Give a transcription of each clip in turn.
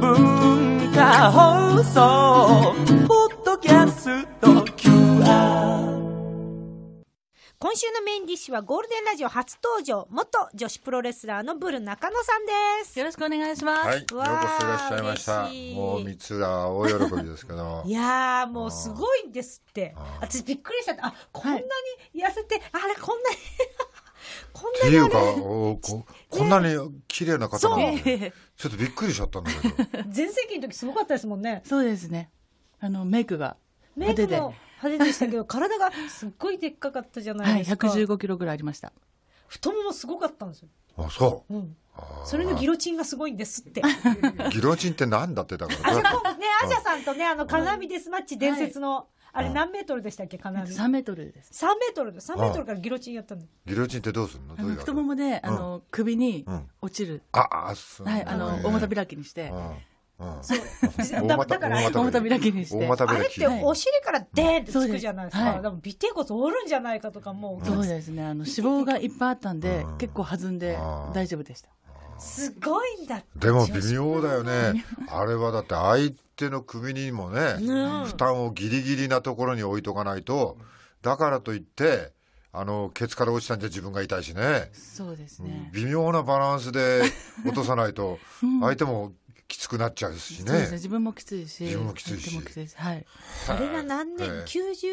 文化放送ポッドキャスト QR 今週のメインディッシュはゴールデンラジオ初登場元女子プロレスラーのブル中野さんですよろしくお願いします、はい、ようこそいらっしゃいましたもう三浦大喜びですけどいやもうすごいんですって私びっくりしちゃったあこんなに痩せてあれこんなにこんなにっていうかこんなに綺麗な方なの、ね、ちょっとびっくりしちゃったんだけど全盛期の時すごかったですもんねそうですねあのメイクがメイクも派手でしたけど 体がすっごいでっかかったじゃないですか、はい、115キロぐらいありました太ももすごかったんですよあそう、うん、それのギロチンがすごいんですって ギロチンって何だってだからアジね、アジャさんとねあの鏡デスマッチ伝説の、はいあれ何メートルでしたっけ金網三メートルです三メートルで3メートルからギロチンやったのギロチンってどうするの太ももであの、首に落ちる、ああす。はいあの大股開きにして、うん、そう だから大股開きにしてあれってお尻からでーってつくじゃないですかでも尾てい骨折るんじゃないかとかもそうですねあの脂肪がいっぱいあったんで結構弾んで大丈夫でしたすごいんだでも微妙だよねあれはだって相手の国にもね、うん、負担をギリギリなところに置いとかないと、だからといって、あのケツから落ちたんじゃ自分が痛いしねそうですね、微妙なバランスで落とさないと、相手もきつくなっちゃうしね。ね自分もきついし。自分もきついし。いしはい。それが何年？九十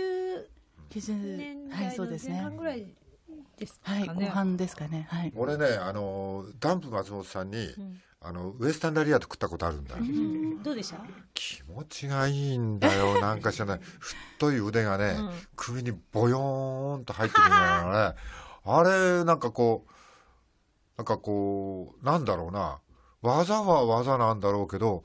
九十年代の前半ぐらいですかね。はい、後半ですかね。はい。俺ね、あのダンプ松本さんに、うあのウエスタンダリアと食ったことあるんだどうでした気持ちがいいんだよ なんか知らない太い腕がね、うん、首にボヨーンと入ってくるよね あれなんかこうなんかこうなんだろうな技は技なんだろうけど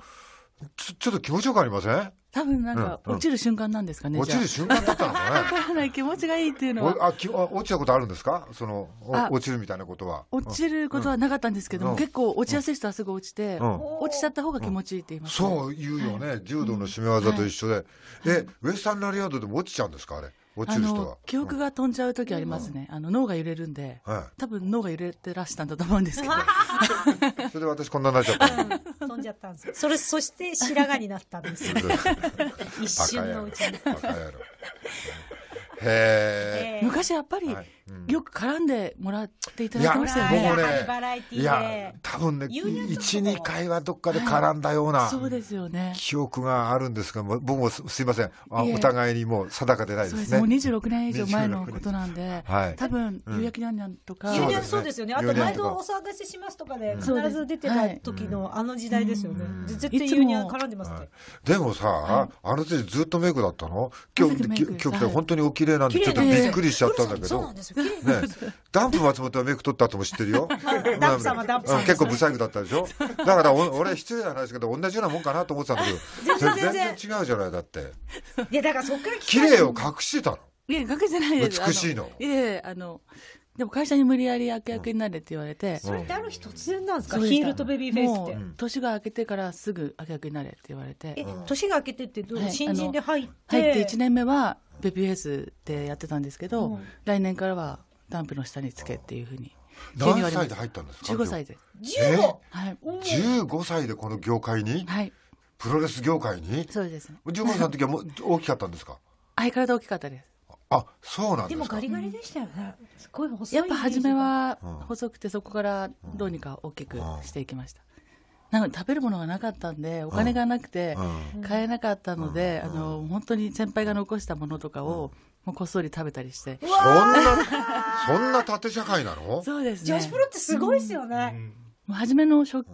ちょちょっと気持ちよくありません多分なんか、落ちる瞬間なんですかね、落ちる瞬間だったのかね。わからない、気持ちがいいっていうのは。あき落ちたことあるんですかその落ちるみたいなことは。落ちることはなかったんですけども、結構落ちやすい人はすぐ落ちて、落ちちゃった方が気持ちいいって言います、そう言うよね、柔道の締め技と一緒で。え、ウエスタンラリアードでも落ちちゃうんですか、あれ。落ちる人は記憶が飛んじゃう時ありますね、うん、あの脳が揺れるんで、はい、多分脳が揺れてらしたんだと思うんですけど それで私こんなになっちゃった、飛んじゃったんですそれそして白髪になったんです 一瞬のうちにへ昔やっぱり、はいよく絡んでもらっていただきましたよね。いや、僕ね、いや、多分ね、1、2回はどっかで絡んだような、そうですよね。記憶があるんですが、僕もすいません、あお互いにもう定かでないですね。そうですもう26年以上前のことなんで、はい、多分、夕焼けなんなんとか、そうですよね。あと、毎度お騒がせしますとかで、必ず出てた時のあの時代ですよね。絶対夕に絡んでますでもさ、あの時ずっとメイクだったの今日、今日本当にお綺麗なんで、ちょっとびっくりしちゃったんだけど。そうなんですよ。ね、ダンプ松本はメイク取った後も知ってるよ。ダンプさダンプさん。結構ブサイクだったでしょだからお俺失礼な話けど同じようなもんかなと思ってたんだけど、全然違うじゃない、だって。いや、だからそっから綺麗を隠してたの。いや、隠してないです。美しいの。いや、あの、でも会社に無理やり役役になれって言われて、それってある日突然なんですかヒールとベビーフェイスって年が明けてからすぐ役役になれって言われてえ年が明けてってどう、新人で入って入って1年目はベビーフェイスでやってたんですけど、来年からはダンプの下につけっていうふうに何歳で入ったんですか15歳で 15!、はい、15歳でこの業界に、はい、プロレス業界にそうです15歳の時はもう大きかったんですか相変わらず大きかったですあそうなんでもガリガリでしたよね、すごい細いやっぱ初めは細くて、そこからどうにか大きくしていきました。なんか食べるものがなかったんでお金がなくて買えなかったので、あの本当に先輩が残したものとかを、もうこっそり食べたりしてそんなそんな縦社会なのそうです、ね、女子プロってすごいですよね、うん、初めのしょ、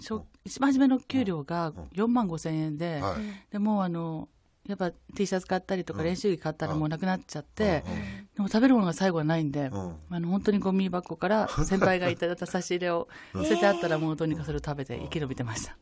しょ一番初めの給料が4万5千円で、はい、でもうあのやっぱ T シャツ買ったりとか練習着買ったらもうなくなっちゃって、でも食べるものが最後はないんで、あの本当にゴミ箱から先輩がいただいた差し入れを捨ててあったらもうどうにかそれを食べて生き延びてました。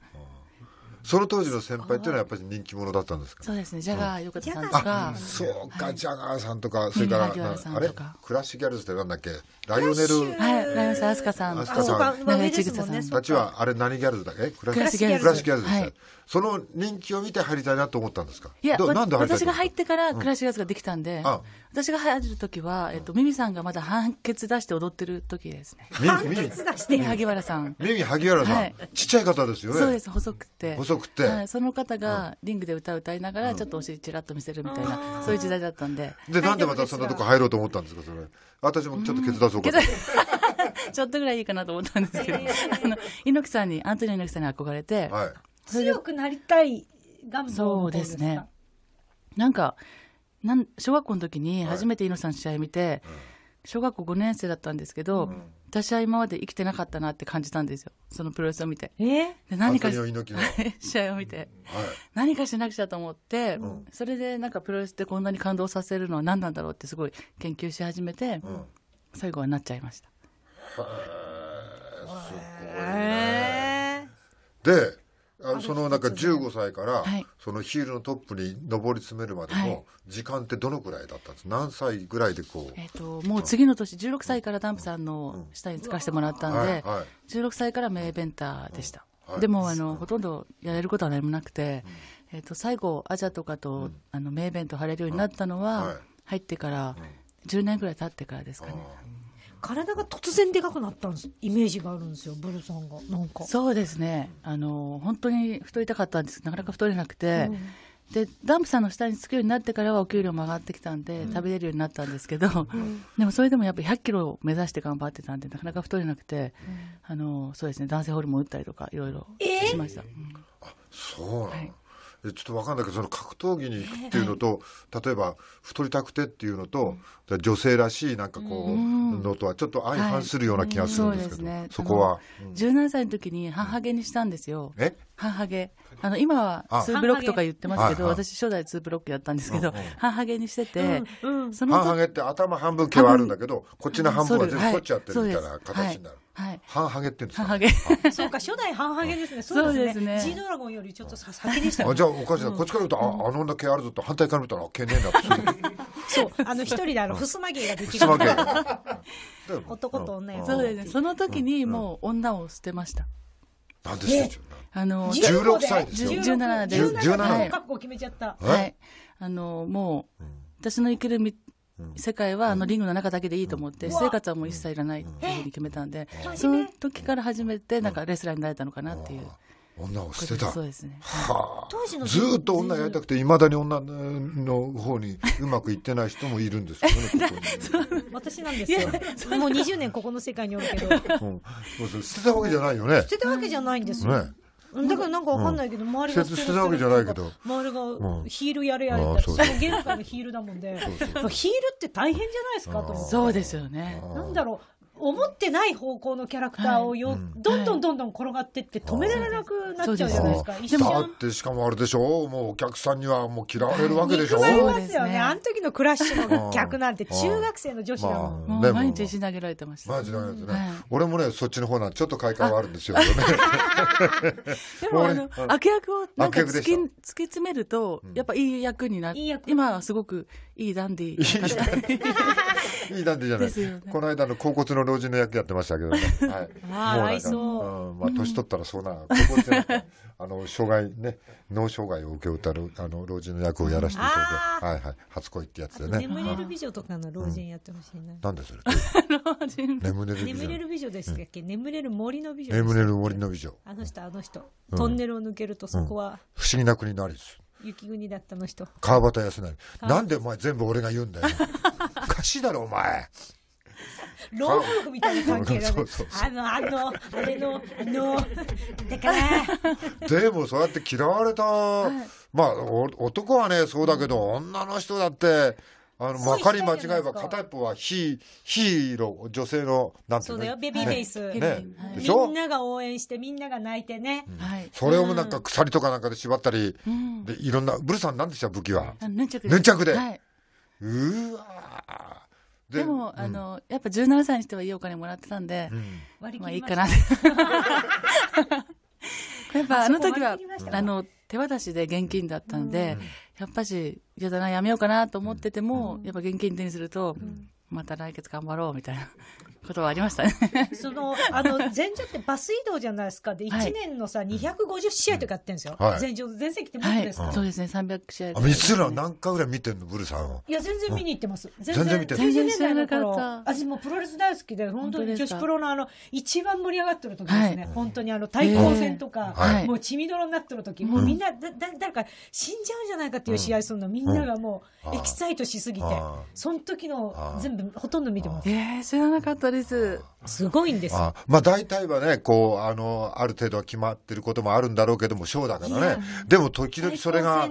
その当時の先輩というのはやっぱり人気者だったんですかそうですね、ジャガー横田さんとか、そうか、ジャガーさんとか、それから、あれ、クラッシュギャルズってなんだっけ、ライオネル、はい、ライオネルさん、アスカさん、長井千草さんたちは、あれ、何ギャルズだっけ、クラッシュギャルズです。その人気を見て入りたいなと思ったんですかいや、私が入ってからクラシックダンスができたんで、うん、私が入るときは、えっと、ミミさんがまだ判決出して踊ってる時ですね。判決出して萩原さん。ミミ萩原さん、ちっちゃい方ですよね。そうです、細くて。細くて。その方がリングで歌を歌いながら、ちょっとお尻ちらっと見せるみたいな、うん、そういう時代だったんで。で、なんでまたそんなとこ入ろうと思ったんですか、それ。私もちょっと決断そうかと。ちょっとぐらいいいかなと思ったんですけど、あの、猪木さんに、アントニオ猪木さんに憧れて、はい強くなりたいそうですねなんかなん小学校の時に初めて猪さん試合見て、小学校5年生だったんですけど、うん、私は今まで生きてなかったなって感じたんですよそのプロレスを見て、えー、で何かし 試合を見て、うんはい、何かしなくちゃと思って、うん、それでなんかプロレスってこんなに感動させるのは何なんだろうってすごい研究し始めて、最後はなっちゃいましたへえすごいね、えであのそのなんか15歳から、そのヒールのトップに上り詰めるまでの時間ってどのくらいだったんです何歳ぐらいでこう、えー、ともう次の年16歳からダンプさんの下につかせてもらったんで、16歳から名ベンターでした、でもあのほとんどやれることは何もなくて、えー、と最後アジャとかと、あの名ベンと張れるようになったのは、入ってから10年ぐらい経ってからですかね、体が突然でかくなったんですイメージがあるんですよブルさんがなんかそうですねあの本当に太りたかったんですなかなか太れなくて、うんでダンプさんの下につくようになってからはお給料も上がってきたんで、うん、食べれるようになったんですけど、うん、でもそれでもやっぱ100キロを目指して頑張ってたんでなかなか太れなくて、うん、あのそうですね男性ホルモン打ったりとかいろいろしました、えー、あそうなん、はい、ちょっと分かんないけどその格闘技に行くっていうのと、例えば太りたくてっていうのと女性らしいなんかこうのとはちょっと相反するような気がするんですけど、はいそね、そこは、うん、17歳の時に母ゲにしたんですよ。え母毛あの今はツーブロックとか言ってますけど、私初代ツーブロックやったんですけど、半ハにしてて、うんうん、その半ハって頭半分毛はあるんだけどこっちの半分は全部こっちゃってるみたいな形になる。はい、半ハゲってんですか、ね、そうか初代半ハゲですねそうですね G ドラゴンよりちょっと先でしたあじゃあおかしいな、こっちから見たら、ああの女毛あるぞと反対から見たら毛ねえなって そうあの一人であのふすま芸ができる 男と女やそうですねその時にもう女を捨てました、なんで捨てちゃうあの16歳ですよ17です17で覚悟決めちゃったはいあのもう、私の生きる世界はあのリングの中だけでいいと思って、私生活はもう一切いらないっていうふうに決めたんで、その時から始めて、なんかレスラーになれたのかなっていう。女を捨てた。そうですね。はあ、当時のずっと女やりたくて、いまだに女の方にうまくいってない人もいるんですよね、ここ私なんですよ。もう20年ここの世界におるけど。うん、捨てたわけじゃないよね。捨てたわけじゃないんですよ。ねだからなんかわかんないけど、周りがしてたわけじゃないけど周りがヒールやれやれって、その玄関のヒールだもんでヒールって大変じゃないですかと思ってそうですよねなんだろう思ってない方向のキャラクターをよ、はいどんどんどんどん転がってって止められなくなっちゃうじゃないですか。すだってしかもあれでしょうもうお客さんにはもう嫌われるわけでしょ。憎まれますよね。あの時のクラッシュの客なんて中学生の女子だもん。まあ、もう毎日石なげられてました。毎日投げられてね、はい。俺もねそっちの方なんちょっと快感はあるんですよね。でもあの 悪役をなんか突き突き詰めるとやっぱいい役になって、うん、今はすごくいいダンディー。いいダンディーじゃない。この間の甲骨の老人の役やってましたけどね。はい。もうなんうまあ年取ったらそうな、ここって、あの障害ね、脳障害を受け負ったあの老人の役をやらせていただいて、はいはい、初恋ってやつでね。眠れる美女とかの老人やってほしいな。なんでそれ。老眠れる美女。眠れる美女でしたっけ？眠れる森の美女。眠れる森の美女。あの人あの人、トンネルを抜けるとそこは。不思議な国のありです。雪国だったの人川端康成なんでお前全部俺が言うんだよおかしいだろお前老夫婦みたいな関係が、ね、あのあのあれのあのだからでもそうやって嫌われた、まあ男はねそうだけど女の人だってあのまかり間違えば片一方はヒヒーロー女性のなんていうのベビーフェイス、ねでしょみんなが応援してみんなが泣いてね、はい。それをなんか鎖とかなんかで縛ったり、でいろんなブルさんなんでした武器はヌンチャクで、うわでも、あの、やっぱ17歳にしてはいいお金もらってたんで、まあいいかなっ やっぱあの時は、あの、手渡しで現金だったので、やっぱし、嫌だな、やめようかなと思ってても、やっぱ現金手にすると、また来月頑張ろうみたいなことはありましたね。その、あの、前場ってバス移動じゃないですか。で、1年のさ、250試合とかやってるんですよ。はい、前場、全席ってもっですか、はい、そうですね、300試合。あ、三ス何回ぐらい見てんの、ブルさんいや、全然見に行ってます。全然見てない。90年代の頃、私もプロレス大好きで、本当に女子プロのあの、一番盛り上がってる時ですね。本当にあの、対抗戦とか、もう血みどろになってる時、もうみんな、だ、誰か死んじゃうんじゃないかっていう試合するの、みんながもう、エキサイトしすぎて、その時の全部、ほとんど見てます。えー、知らなかったです。すごいんですあまあ大体はね、こう、あの、ある程度は決まってることもあるんだろうけども、ショーだからね。でも時々それが、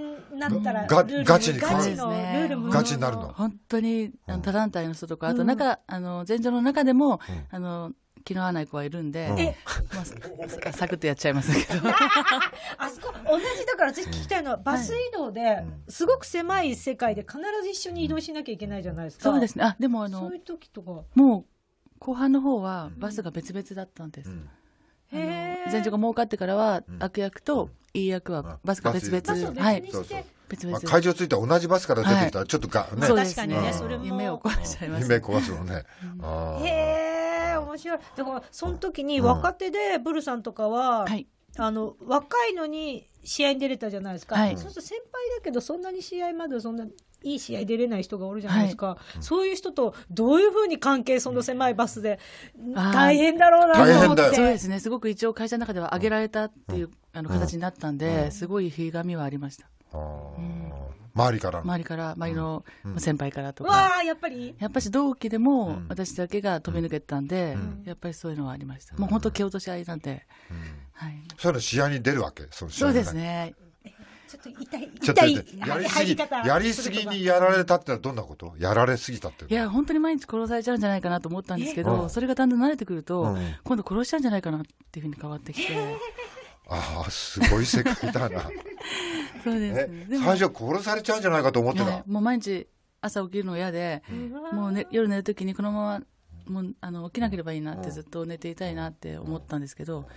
ガガチに変わる。ガチになるの。本当に、あの、多団体の人とか、あと中、あの、前場の中でも、あの、気の合わない子はいるんで、まあ、サクッとやっちゃいますけど。あそこ、同じだから、ぜひ聞きたいのは、バス移動で、すごく狭い世界で必ず一緒に移動しなきゃいけないじゃないですか。そうですね。あ、でもあの、そういう時とか。もう、後半の方はバスが別々だったんです、前兆が儲かってからは悪役といい役はバスが別々、はい、別々、会場着いたら同じバスから出てきたらちょっとが、ね確かにね、それも夢を壊しちゃいます夢壊すのね、うへえ面白いだからその時に若手でブルさんとかは、あの若いのに試合に出れたじゃないですか、そうすると先輩だけどそんなに試合までそんないい試合出れない人がおるじゃないですか、はい、そういう人とどういうふうに関係、その狭いバスで、大変だろうなと思って。そうですね、すごく一応、会社の中では上げられたっていう、うん、あの形になったんで、うん、すごいひがみはありました。周りから周りから周りの先輩からとか、うんうん、やっぱりやっぱし同期でも私だけが飛び抜けてたんで、うん、やっぱりそういうのはありました、もう本当蹴落とし合いなんで、はい、それ試合に出るわけそうですねちょっと痛い、痛い、やりすぎ、やりすぎにやられたってのはどんなことやられすぎたっていや、本当に毎日殺されちゃうんじゃないかなと思ったんですけど、それがだんだん慣れてくると、今度殺しちゃうんじゃないかなっていうふうに変わってきて。ああ、すごい世界だな。そうです、ね。最初殺されちゃうんじゃないかと思ってた。もう毎日朝起きるの嫌で、もう、ね、夜寝るときにこのまま、もうあの起きなければいいなってずっと寝ていたいなって思ったんですけど、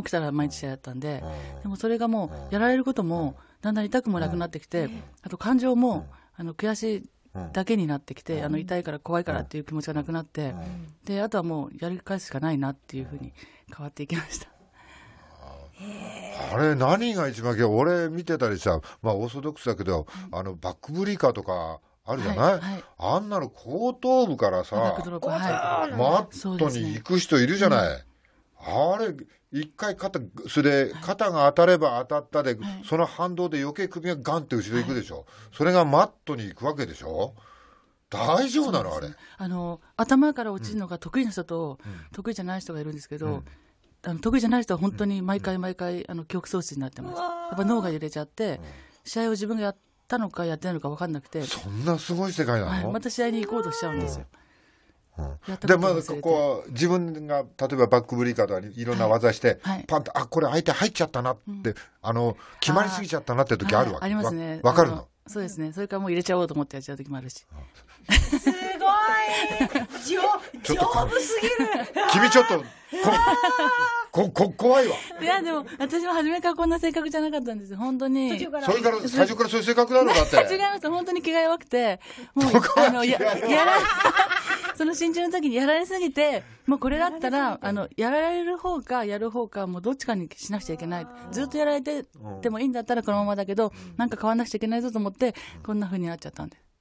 起きたら毎日試合だったんで、でもそれがもう、やられることも、だんだん痛くもなくなってきて、あと感情も、あの悔しいだけになってきて、あの痛いから怖いからっていう気持ちがなくなって、であとはもう、やり返すしかないなっていうふうに変わっていきました。あれ何が一番俺見てたりさ、まあ、オーソドックスだけど、あのバックブリーカーとかあるじゃない、はいはい、あんなの後頭部からさ、マットに行く人いるじゃない、うん、あれ一回肩それ、肩が当たれば当たったで、はい、その反動で余計首がガンって後ろ行くでしょ、はい、それがマットに行くわけでしょ大丈夫なの、ね、あれあの頭から落ちるのが得意な人と、うん、得意じゃない人がいるんですけど、うんあの得意じゃない人は本当に毎回毎回、あの記憶喪失になってます、やっぱ脳が揺れちゃって、試合を自分がやったのかやってないのか分かんなくて、そんなすごい世界なの、はい、また試合に行こうとしちゃうんですよ。うんでまずここ自分が例えばバックブリーカーとかいろんな技して、パンとあこれ相手入っちゃったなって、あの決まりすぎちゃったなって時あるわけ、ありますねわかるのそうですねそれからもう入れちゃおうと思ってやっちゃう時もあるし、すごい丈夫すぎる君ちょっと、こ、こ、怖いわ。いや、でも、私も初めからこんな性格じゃなかったんですよ、本当に。それから、最初からそういう性格なのかって。違います、本当に気が弱くて、もう、あの、や、やら、その新中の時にやられすぎて、もうこれだったら、あの、やられる方か、やる方か、もうどっちかにしなくちゃいけない。ずっとやられててもいいんだったらこのままだけど、なんか変わらなくちゃいけないぞと思って、こんなふうになっちゃったんです。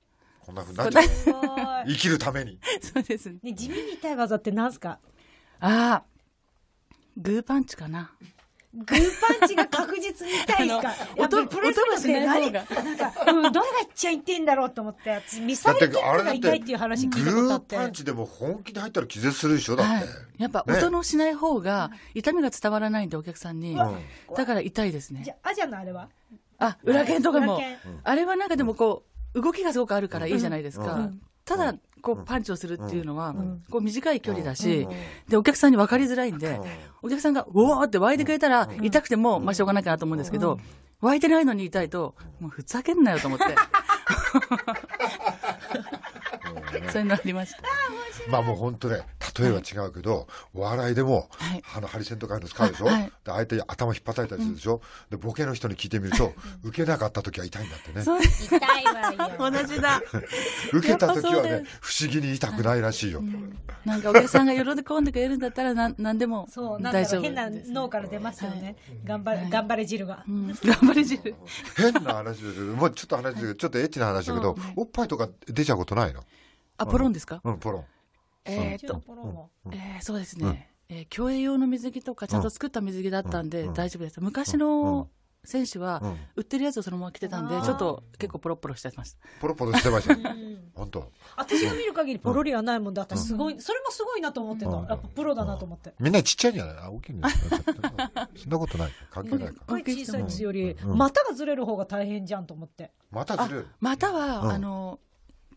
こんなふうになっちゃ生きるために。そうですね。ね地味に痛い技って何すかああ、グーパンチかな。グーパンチが確実に痛いですか音、プロレスラーって何なんか、うん、どれが一番痛いんだろうと思って、ミサイルが痛いっていう話聞いたことあって。グーパンチでも本気で入ったら気絶するでしょだって、はい。やっぱ音のしない方が痛みが伝わらないんで、お客さんに。うん、だから痛いですね。じゃあ、アジアのあれはあ、裏剣とかも。あれはなんかでもこう、動きがすごくあるからいいじゃないですか。ただ、こう、パンチをするっていうのは、こう、短い距離だし、で、お客さんに分かりづらいんで、お客さんが、うわーって湧いてくれたら、痛くても、まあ、しょうがないかなと思うんですけど、湧いてないのに痛いと、もう、ふざけんなよと思って。かね。そういうのありました。まあもう本当ね、例えは違うけど、お笑いでも、あの、ハリセンとかの使うでしょ、はい、相手頭引っ叩いたりするでしょ、で、ボケの人に聞いてみると、受けなかった時は痛いんだってね。痛いわよ。同じだ。受けた時はね、不思議に痛くないらしいよ。なんかお客さんが喜んでくれるんだったら、なん、なんでも。そう、なんか変な脳から出ますよね。頑張れ、頑張れ汁が。頑張れ汁。変な話ですもうちょっと話ですけど、ちょっとエッチな話だけど、おっぱいとか出ちゃうことないのあ、ポロンですかうん、ポロン。えー、っと、えー、そうですね。えー、競泳用の水着とか、ちゃんと作った水着だったんで大丈夫です。昔の選手は、売ってるやつをそのまま着てたんで、ちょっと結構ポロポロしてました。ポロポロしてました。本当。私が見る限りポロリはないもんだったすごい、それもすごいなと思ってた。やっぱプロだなと思って。みんなちっちゃいんじゃない大きいんじそんなことない。関係ないか。声小さいですより、股がずれる方が大変じゃんと思って。股ずる股は、あの、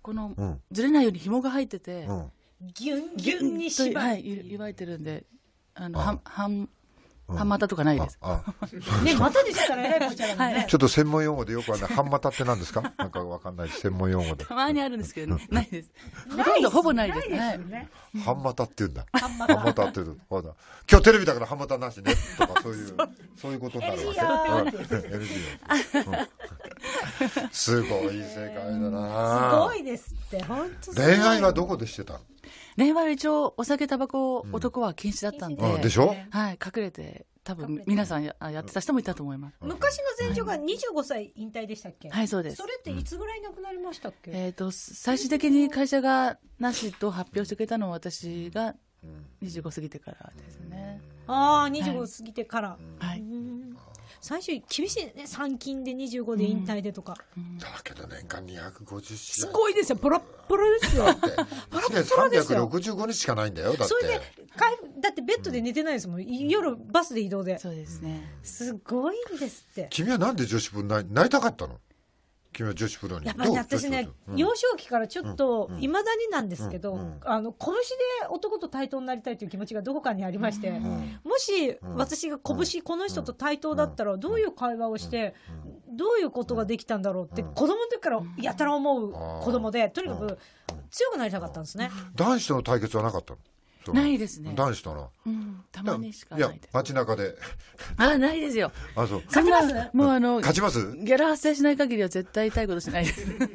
この、ずれないように紐が入ってて、うん、ギュンギュンに縛る、はい、湯がいてるんであのはん、はんはん、またとかないです。ね、またでしたらえらいもんじい。ちょっと専門用語でよくあんまたって何ですか？なんかわかんない専門用語で。たまにあるんですけどね、ないです。ほとんどほぼないです。ね。はんまたって言うんだ。はんまたって言うと、今日テレビだからはんまたなしねとかそういうそういうことになるわけ。すごい世界だな。すごいですって、本当恋愛はどこでしてた恋愛は一応、お酒、タバコ、男は禁止だったんで。でしょはい、隠れて。多分皆さんややってた人もいたと思います。昔の前兆が25歳引退でしたっけ、はい、そうです。それっていつぐらいなくなりましたっけ、えっ、と、最終的に会社がなしと発表してくれたのは私が25過ぎてからですね。ああ、25過ぎてから。はい。最初厳しいね参金で25で引退でとか、うん、だけど年間250試合すごいですよポロポロですよ ポっポロですよ365日しかないんだよだってそれでかいだってベッドで寝てないですもん、うん、夜バスで移動でそうですねすごいんですって君はなんで女子部ないたかったの君は女子プロにやっぱりね私ね、幼少期からちょっといま、だになんですけど、あの拳で男と対等になりたいという気持ちがどこかにありまして、もし私が拳、この人と対等だったらどういう会話をして、どういうことができたんだろうって、子供の時からやたら思う子供でとにかく強くなりたかったんですね。男子との対決はなかったのないですね。男子とな。うん、たまにしかない。いや、街中で。あ、ないですよ。あ、そう。勝ちますもうあの、勝ちますギャラ発生しない限りは絶対痛いことしないです。こ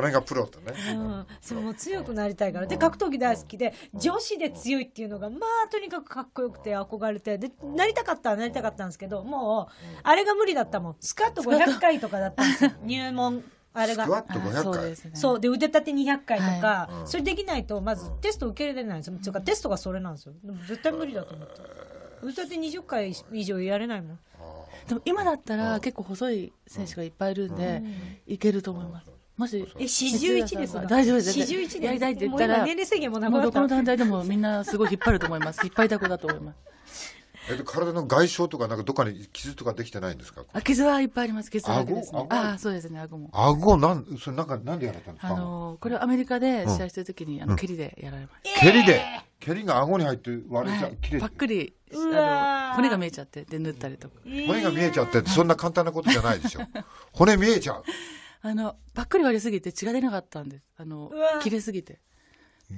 の辺がプロとね、うん、そう強くなりたいから、で格闘技大好きで、女子で強いっていうのがまあとにかくかっこよくて憧れてでなりたかったなりたかったんですけどもうあれが無理だったもんスカート500回とかだったんですよ入門あれが。スクワット500回。そうで,、ね、そうで腕立て200回とか、はい、それできないと、まずテスト受け入れないんですよ。つ、うん、か、テストがそれなんですよ。絶対無理だと思って。腕立て20回以上やれないもん。でも今だったら結構細い選手がいっぱいいるんで、いけると思います。もし、え、四十一です大丈夫です。四十一で。やりたいって言ったら、年齢制限もなくなった。どこの団体でもみんなすごい引っ張ると思います。引っ張りだこだと思います。えっと、体の外傷とか、なんかどっかに傷とかできてないんですかあ傷はいっぱいあります、傷だね。あそうですね、顎も。顎なん、それなんか、なんでやられたんですかあのこれアメリカで試合してるとに、うん、あの、蹴りでやられました。蹴りで蹴りが顎に入って割れちゃう、はい、切れパックリあの骨が見えちゃってで縫ったりとか、骨が見えちゃってそんな簡単なことじゃないでしょ 骨見えちゃうあのぱっくり割りすぎて血が出なかったんですあの切れすぎて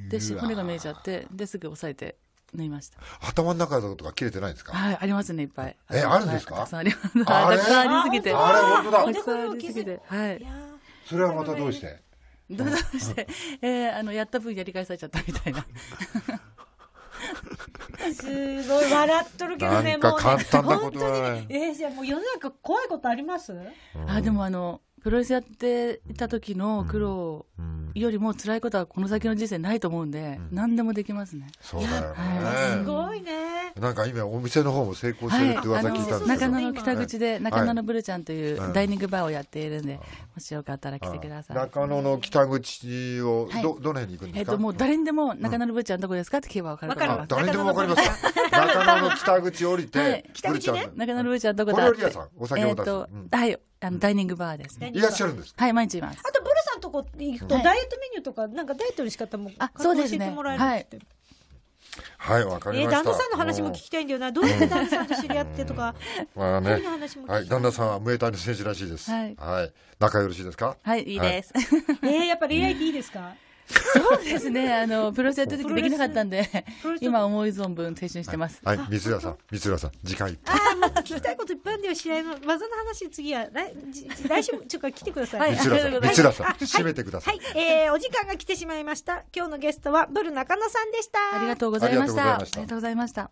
で骨が見えちゃってですぐ押さえてなりました。頭の中とか切れてないですかはい、ありますね、いっぱい。え、あるんですかたくさんあります。たくさんありすぎて。あれ、本当だ。たくさんありすぎて。はい。それはまたどうしてどうして、えー、あの、やった分やり返されちゃったみたいな。すごい笑っとるけどね、もう、簡単なことは、ね、えー、じゃもう世の中怖いことあります、うん、あ、でもあの、プロレスやっていた時の苦労よりも辛いことはこの先の人生ないと思うんで、何でもできますね。そうだよね、はい、すごいね。なんか今お店の方も成功してるって噂聞いたんですけど、はい、中野の北口で中野のブルちゃんというダイニングバーをやっているんで、もしよかったら来てください。中野の北口をど、どの辺に行くんですか。えっともう誰にでも中野のブルちゃんどこですかって聞けばわかると思誰でもわかります。中野の北口降りて、ブルちゃん。中野のブルちゃんどこだって。小料理屋さん、お酒を出す。はい。あのダイニングバーですね。いらっしゃるんですはい、毎日います。あと、ブルさんとこ行くと、ダイエットメニューとか、なんかダイエットの仕方も、あ、そうですね。はいはい、わかりました。旦那さんの話も聞きたいんだよな。どうやって旦那さんと知り合ってとか。まあね。はい、旦那さんはムエタイの選手らしいです。はい。仲よろしいですかはい、いいです。ええ、やっぱ恋愛っていいですかそうですね、あのプロセスやできなかったんで、今思い存分青春してます。はい、三浦さん、三浦さん、次回。ああ、聞きたいこといっぱいでよ、試合の技の話、次は、来、来週 ちょっと来てください。はい、光浦さん、光浦さん、締めてください。はい、えー、お時間が来てしまいました。今日のゲストはブル中野さんでした。ありがとうございました。ありがとうございました。